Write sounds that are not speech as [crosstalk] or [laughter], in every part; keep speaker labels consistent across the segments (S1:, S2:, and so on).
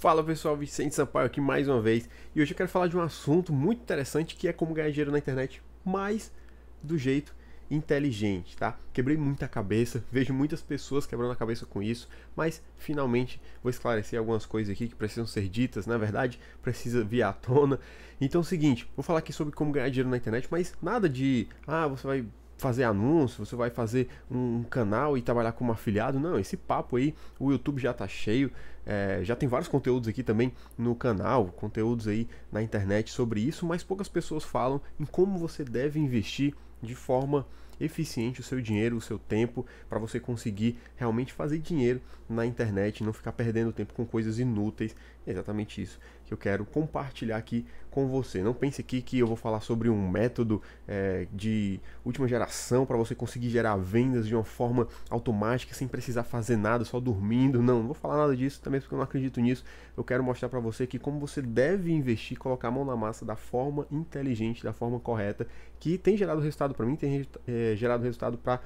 S1: Fala pessoal, Vicente Sampaio aqui mais uma vez e hoje eu quero falar de um assunto muito interessante que é como ganhar dinheiro na internet, mas do jeito inteligente, tá? Quebrei muita cabeça, vejo muitas pessoas quebrando a cabeça com isso, mas finalmente vou esclarecer algumas coisas aqui que precisam ser ditas, na verdade precisa vir à tona. Então é o seguinte, vou falar aqui sobre como ganhar dinheiro na internet, mas nada de ah, você vai fazer anúncio, você vai fazer um canal e trabalhar como afiliado. Não, esse papo aí, o YouTube já tá cheio. É, já tem vários conteúdos aqui também no canal, conteúdos aí na internet sobre isso, mas poucas pessoas falam em como você deve investir de forma eficiente o seu dinheiro, o seu tempo, para você conseguir realmente fazer dinheiro na internet, não ficar perdendo tempo com coisas inúteis é exatamente isso que eu quero compartilhar aqui com você. Não pense aqui que eu vou falar sobre um método é, de última geração para você conseguir gerar vendas de uma forma automática sem precisar fazer nada, só dormindo. Não, não vou falar nada disso também porque eu não acredito nisso. Eu quero mostrar para você que como você deve investir, colocar a mão na massa da forma inteligente, da forma correta, que tem gerado resultado para mim, tem é, gerado resultado para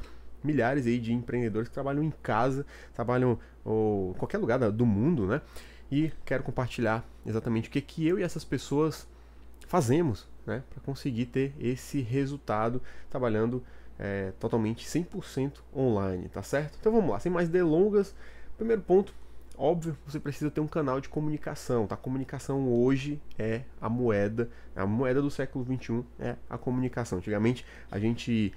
S1: milhares aí de empreendedores que trabalham em casa, trabalham ou qualquer lugar do mundo, né? e quero compartilhar exatamente o que, que eu e essas pessoas fazemos né, para conseguir ter esse resultado trabalhando é, totalmente 100% online, tá certo? Então vamos lá, sem mais delongas, primeiro ponto, óbvio, você precisa ter um canal de comunicação, tá? Comunicação hoje é a moeda, a moeda do século XXI é a comunicação. Antigamente a gente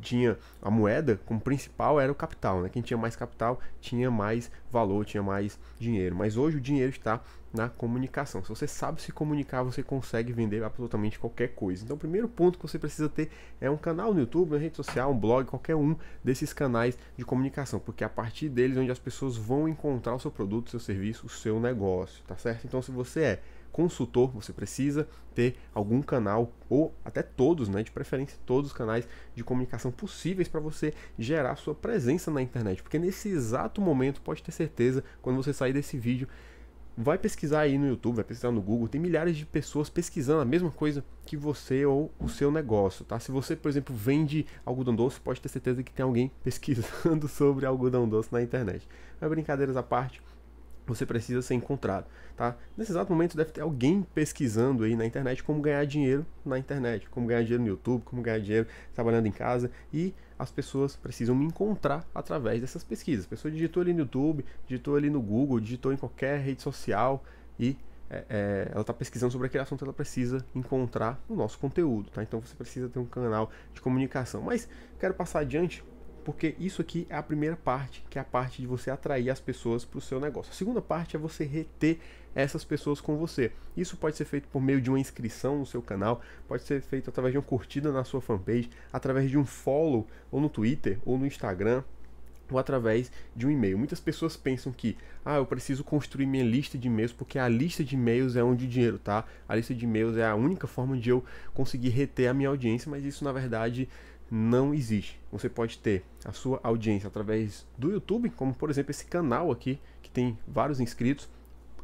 S1: tinha a moeda como principal era o capital, né? Quem tinha mais capital tinha mais valor, tinha mais dinheiro. Mas hoje o dinheiro está na comunicação. Se você sabe se comunicar, você consegue vender absolutamente qualquer coisa. Então, o primeiro ponto que você precisa ter é um canal no YouTube, uma rede social, um blog, qualquer um desses canais de comunicação, porque é a partir deles é onde as pessoas vão encontrar o seu produto, o seu serviço, o seu negócio, tá certo? Então, se você é consultor, você precisa ter algum canal ou até todos, né, de preferência todos os canais de comunicação possíveis para você gerar sua presença na internet, porque nesse exato momento pode ter certeza quando você sair desse vídeo Vai pesquisar aí no YouTube, vai pesquisar no Google, tem milhares de pessoas pesquisando a mesma coisa que você ou o seu negócio, tá? Se você, por exemplo, vende algodão doce, pode ter certeza que tem alguém [laughs] pesquisando sobre algodão doce na internet. Mas brincadeiras à parte, você precisa ser encontrado, tá? Nesse exato momento deve ter alguém pesquisando aí na internet como ganhar dinheiro na internet, como ganhar dinheiro no YouTube, como ganhar dinheiro trabalhando em casa e as pessoas precisam me encontrar através dessas pesquisas. A pessoa digitou ali no YouTube, digitou ali no Google, digitou em qualquer rede social e é, é ela está pesquisando sobre aquele assunto, ela precisa encontrar o nosso conteúdo, tá? Então você precisa ter um canal de comunicação. Mas quero passar adiante porque isso aqui é a primeira parte, que é a parte de você atrair as pessoas para o seu negócio. A segunda parte é você reter essas pessoas com você. Isso pode ser feito por meio de uma inscrição no seu canal, pode ser feito através de uma curtida na sua fanpage, através de um follow ou no Twitter ou no Instagram ou através de um e-mail. Muitas pessoas pensam que, ah, eu preciso construir minha lista de e-mails porque a lista de e-mails é onde o dinheiro tá. A lista de e-mails é a única forma de eu conseguir reter a minha audiência, mas isso na verdade não existe. Você pode ter a sua audiência através do YouTube, como por exemplo esse canal aqui, que tem vários inscritos,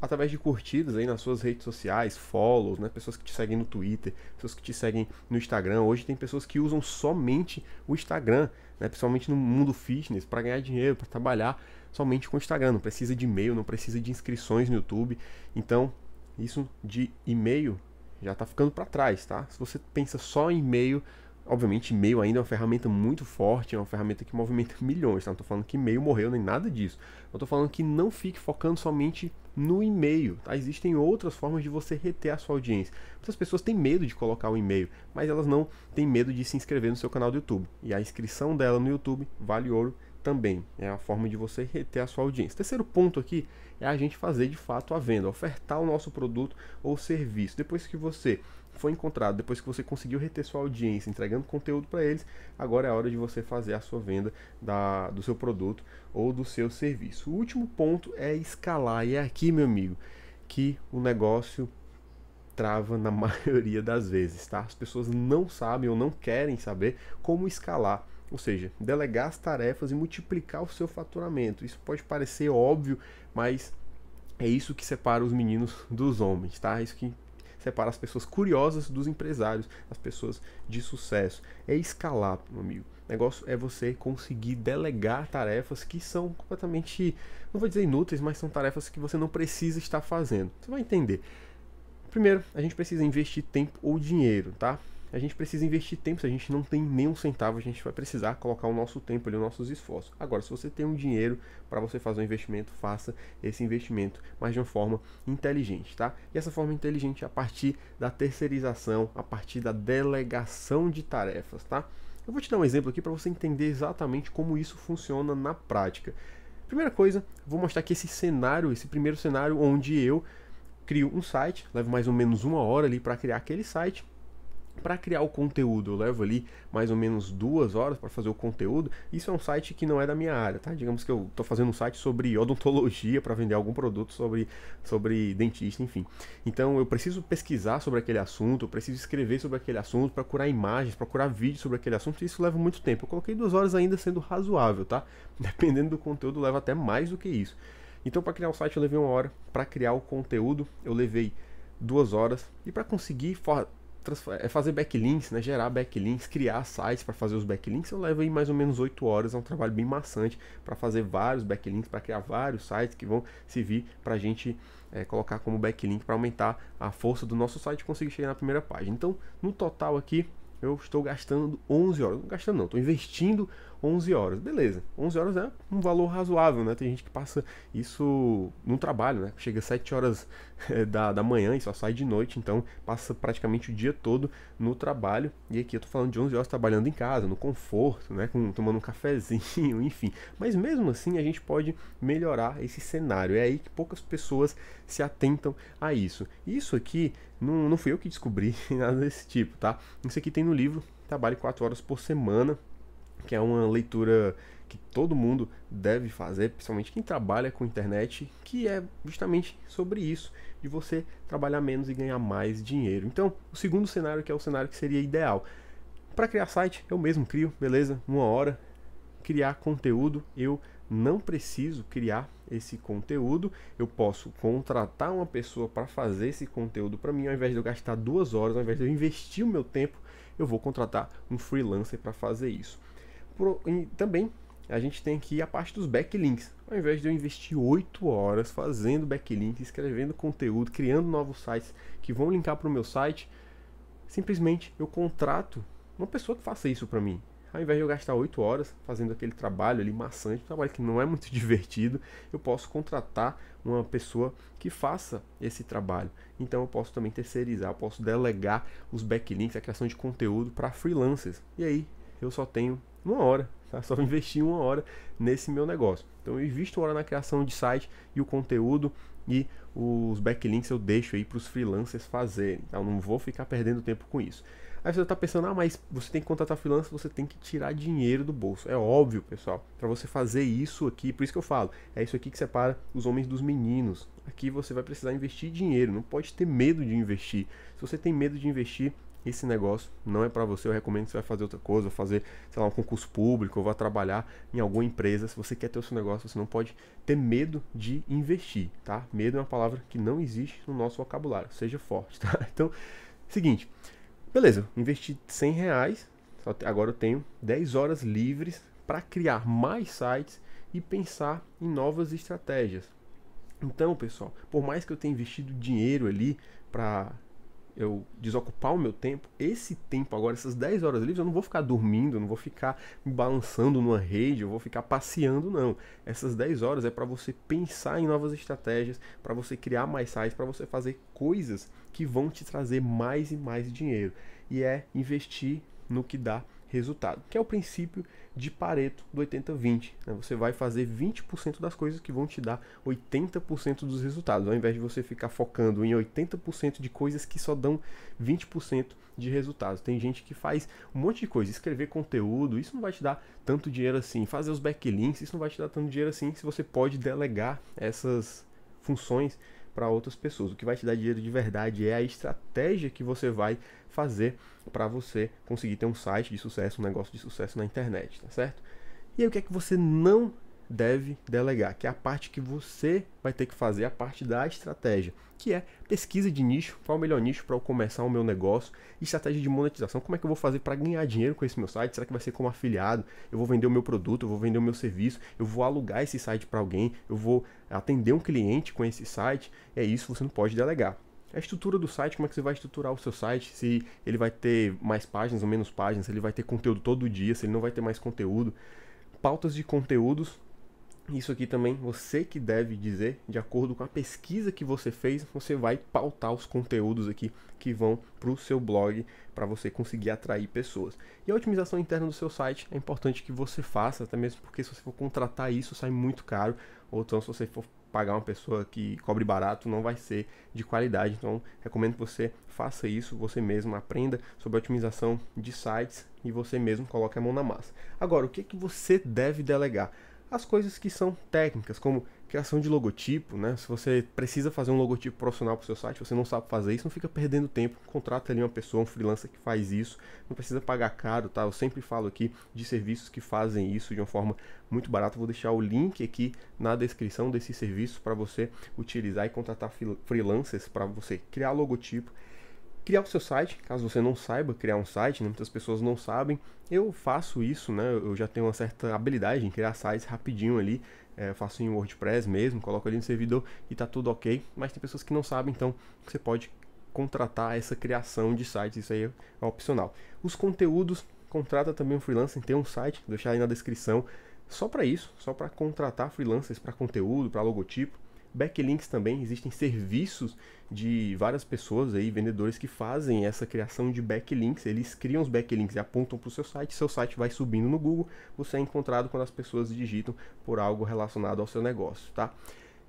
S1: através de curtidas aí nas suas redes sociais, follows, né? pessoas que te seguem no Twitter, pessoas que te seguem no Instagram. Hoje tem pessoas que usam somente o Instagram, né? principalmente no mundo fitness, para ganhar dinheiro, para trabalhar somente com o Instagram. Não precisa de e-mail, não precisa de inscrições no YouTube. Então, isso de e-mail já está ficando para trás, tá? Se você pensa só em e-mail, Obviamente, e-mail ainda é uma ferramenta muito forte, é uma ferramenta que movimenta [laughs] milhões. Tá? Não estou falando que e-mail morreu nem nada disso. Eu estou falando que não fique focando somente no e-mail. Tá? Existem outras formas de você reter a sua audiência. Muitas pessoas têm medo de colocar o e-mail, mas elas não têm medo de se inscrever no seu canal do YouTube. E a inscrição dela no YouTube vale ouro também. É a forma de você reter a sua audiência. Terceiro ponto aqui é a gente fazer de fato a venda, ofertar o nosso produto ou serviço. Depois que você foi encontrado, depois que você conseguiu reter sua audiência entregando conteúdo para eles, agora é a hora de você fazer a sua venda da, do seu produto ou do seu serviço. O último ponto é escalar, e é aqui, meu amigo, que o negócio trava na [laughs] maioria das vezes, tá? As pessoas não sabem ou não querem saber como escalar ou seja, delegar as tarefas e multiplicar o seu faturamento. Isso pode parecer óbvio, mas é isso que separa os meninos dos homens, tá? É isso que separa as pessoas curiosas dos empresários, as pessoas de sucesso. É escalar, meu amigo. O negócio é você conseguir delegar tarefas que são completamente, não vou dizer inúteis, mas são tarefas que você não precisa estar fazendo. Você vai entender. Primeiro, a gente precisa investir tempo ou dinheiro, tá? a gente precisa investir tempo. Se a gente não tem nem um centavo, a gente vai precisar colocar o nosso tempo e os nossos esforços. Agora, se você tem um dinheiro para você fazer um investimento, faça esse investimento, mas de uma forma inteligente, tá? E essa forma inteligente é a partir da terceirização, a partir da delegação de tarefas, tá? Eu vou te dar um exemplo aqui para você entender exatamente como isso funciona na prática. Primeira coisa, vou mostrar aqui esse cenário, esse primeiro cenário onde eu crio um site, levo mais ou menos uma hora ali para criar aquele site para criar o conteúdo, eu levo ali mais ou menos duas horas para fazer o conteúdo. Isso é um site que não é da minha área, tá? Digamos que eu estou fazendo um site sobre odontologia para vender algum produto sobre, sobre dentista, enfim. Então eu preciso pesquisar sobre aquele assunto, eu preciso escrever sobre aquele assunto, procurar imagens, procurar vídeos sobre aquele assunto. Isso leva muito tempo. Eu coloquei duas horas ainda sendo razoável, tá? [laughs] Dependendo do conteúdo, leva até mais do que isso. Então para criar o site eu levei uma hora, para criar o conteúdo eu levei duas horas e para conseguir é fazer backlinks, né? Gerar backlinks, criar sites para fazer os backlinks. Eu levo aí mais ou menos 8 horas, é um trabalho bem maçante para fazer vários backlinks, para criar vários sites que vão servir para a gente é, colocar como backlink para aumentar a força do nosso site e conseguir chegar na primeira página. Então, no total aqui, eu estou gastando 11 horas. Não gastando não, estou investindo 11 horas. Beleza, 11 horas é um valor razoável, né? Tem gente que passa isso no trabalho, né? Chega 7 horas eh, da, da manhã e só sai de noite, então passa praticamente o dia todo no trabalho. E aqui eu estou falando de 11 horas trabalhando em casa, no conforto, né? Com, tomando um cafezinho, [laughs] enfim. Mas mesmo assim a gente pode melhorar esse cenário. É aí que poucas pessoas se atentam a isso. Isso aqui não, não fui eu que descobri, [laughs] nada desse tipo, tá? Isso aqui tem no livro Trabalhe 4 Horas por Semana, que é uma leitura que todo mundo deve fazer, principalmente quem trabalha com internet, que é justamente sobre isso, de você trabalhar menos e ganhar mais dinheiro. Então, o segundo cenário que é o cenário que seria ideal. Para criar site, eu mesmo crio, beleza? Uma hora, criar conteúdo, eu não preciso criar esse conteúdo, eu posso contratar uma pessoa para fazer esse conteúdo para mim, ao invés de eu gastar duas horas, ao invés de eu investir o meu tempo, eu vou contratar um freelancer para fazer isso. Pro, e também a gente tem aqui a parte dos backlinks. Ao invés de eu investir 8 horas fazendo backlinks, escrevendo conteúdo, criando novos sites que vão linkar para o meu site, simplesmente eu contrato uma pessoa que faça isso para mim. Ao invés de eu gastar 8 horas fazendo aquele trabalho ali maçante, um trabalho que não é muito [laughs] divertido, eu posso contratar uma pessoa que faça esse trabalho. Então eu posso também terceirizar, eu posso delegar os backlinks, a criação de conteúdo para freelancers. E aí eu só tenho uma hora, tá? [laughs] só investi uma hora nesse meu negócio. Então eu invisto uma hora na criação de site e o conteúdo e os backlinks eu deixo aí para os freelancers fazerem. Então não vou ficar perdendo tempo com isso. Aí você está pensando, ah, mas você tem que contratar freelancer, você tem que tirar dinheiro do bolso. É óbvio, pessoal, para você fazer isso aqui, por isso que eu falo, é isso aqui que separa os homens dos meninos. Aqui você vai precisar investir dinheiro, não pode ter medo de investir. Se você tem medo de investir, esse negócio não é para você, eu recomendo que você vai fazer outra coisa, fazer, sei lá, um concurso público, ou vá trabalhar em alguma empresa. Se você quer ter o seu negócio, você não pode ter medo de investir, tá? Medo é uma palavra que não existe no nosso vocabulário, seja forte, tá? [laughs] Então, seguinte, beleza, investi 100 reais, agora eu tenho 10 horas livres para criar mais sites e pensar em novas estratégias. Então, pessoal, por mais que eu tenha investido dinheiro ali para eu desocupar o meu tempo, esse tempo agora, essas 10 horas livres, eu não vou ficar dormindo, não vou ficar me balançando numa rede, eu vou ficar passeando, não. Essas 10 horas é para você pensar em novas estratégias, para você criar mais sites, para você fazer coisas que vão te trazer mais e mais dinheiro. E é investir no que dá resultado, que é o princípio de Pareto do 80-20. Né? Você vai fazer 20% das coisas que vão te dar 80% dos resultados, ao invés de você ficar focando em 80% de coisas que só dão 20% de resultados. Tem gente que faz um monte de coisa, escrever conteúdo, isso não vai te dar tanto dinheiro assim, fazer os backlinks, isso não vai te dar tanto dinheiro assim, se você pode delegar essas funções para outras pessoas. O que vai te dar dinheiro de verdade é a estratégia que você vai fazer para você conseguir ter um site de sucesso, um negócio de sucesso na internet, tá certo? E aí o que é que você não deve delegar, que é a parte que você vai ter que fazer, a parte da estratégia, que é pesquisa de nicho, qual é o melhor nicho para eu começar o meu negócio, estratégia de monetização, como é que eu vou fazer para ganhar dinheiro com esse meu site? Será que vai ser como afiliado? Eu vou vender o meu produto, eu vou vender o meu serviço, eu vou alugar esse site para alguém, eu vou atender um cliente com esse site? É isso, você não pode delegar. A estrutura do site, como é que você vai estruturar o seu site, se ele vai ter mais páginas ou menos páginas, se ele vai ter conteúdo todo dia, se ele não vai ter mais conteúdo. Pautas de conteúdos isso aqui também você que deve dizer, de acordo com a pesquisa que você fez, você vai pautar os conteúdos aqui que vão para o seu blog para você conseguir atrair pessoas. E a otimização interna do seu site é importante que você faça, até mesmo porque se você for contratar isso sai muito caro, ou então se você for pagar uma pessoa que cobre barato não vai ser de qualidade. Então recomendo que você faça isso você mesmo, aprenda sobre a otimização de sites e você mesmo coloque a mão na massa. Agora, o que, é que você deve delegar? as coisas que são técnicas, como criação de logotipo, né? Se você precisa fazer um logotipo profissional para o seu site, você não sabe fazer isso, não fica perdendo tempo, contrata ali uma pessoa, um freelancer que faz isso, não precisa pagar caro, tá? Eu sempre falo aqui de serviços que fazem isso de uma forma muito barata. Vou deixar o link aqui na descrição desse serviço para você utilizar e contratar freelancers para você criar logotipo criar o seu site, caso você não saiba criar um site, né? muitas pessoas não sabem. Eu faço isso, né? Eu já tenho uma certa habilidade em criar sites rapidinho ali. É, faço em WordPress mesmo, coloco ali no servidor e tá tudo ok. Mas tem pessoas que não sabem, então você pode contratar essa criação de sites, isso aí é opcional. Os conteúdos, contrata também um freelancer, tem um site, vou deixar aí na descrição, só para isso, só para contratar freelancers para conteúdo, para logotipo backlinks também, existem serviços de várias pessoas aí, vendedores que fazem essa criação de backlinks, eles criam os backlinks e apontam para o seu site, seu site vai subindo no Google, você é encontrado quando as pessoas digitam por algo relacionado ao seu negócio, tá?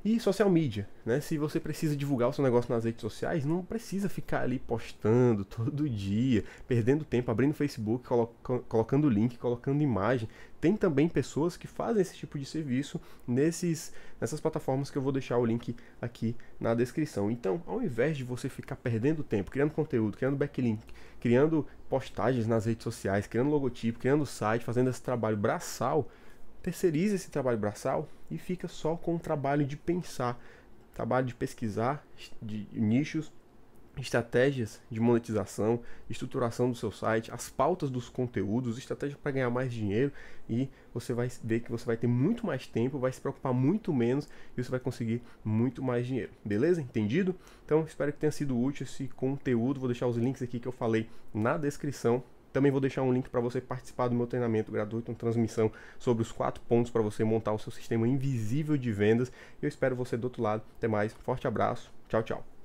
S1: E social media, né? Se você precisa divulgar o seu negócio nas redes sociais, não precisa ficar ali postando [laughs] todo dia, perdendo tempo, abrindo Facebook, colo colocando link, colocando imagem. Tem também pessoas que fazem esse tipo de serviço nesses, nessas plataformas que eu vou deixar o link aqui na descrição. Então, ao invés de você ficar perdendo tempo criando conteúdo, criando backlink, criando postagens nas redes sociais, criando logotipo, criando site, fazendo esse trabalho braçal, terceiriza esse trabalho braçal e fica só com o trabalho de pensar, trabalho de pesquisar de nichos, estratégias de monetização, estruturação do seu site, as pautas dos conteúdos, estratégias para ganhar mais dinheiro e você vai ver que você vai ter muito mais tempo, vai se preocupar muito menos e você vai conseguir muito mais dinheiro. Beleza? Entendido? Então espero que tenha sido útil esse conteúdo. Vou deixar os links aqui que eu falei na descrição também vou deixar um link para você participar do meu treinamento gratuito, uma transmissão sobre os quatro pontos para você montar o seu sistema invisível de vendas. Eu espero você do outro lado. Até mais, forte abraço, tchau, tchau.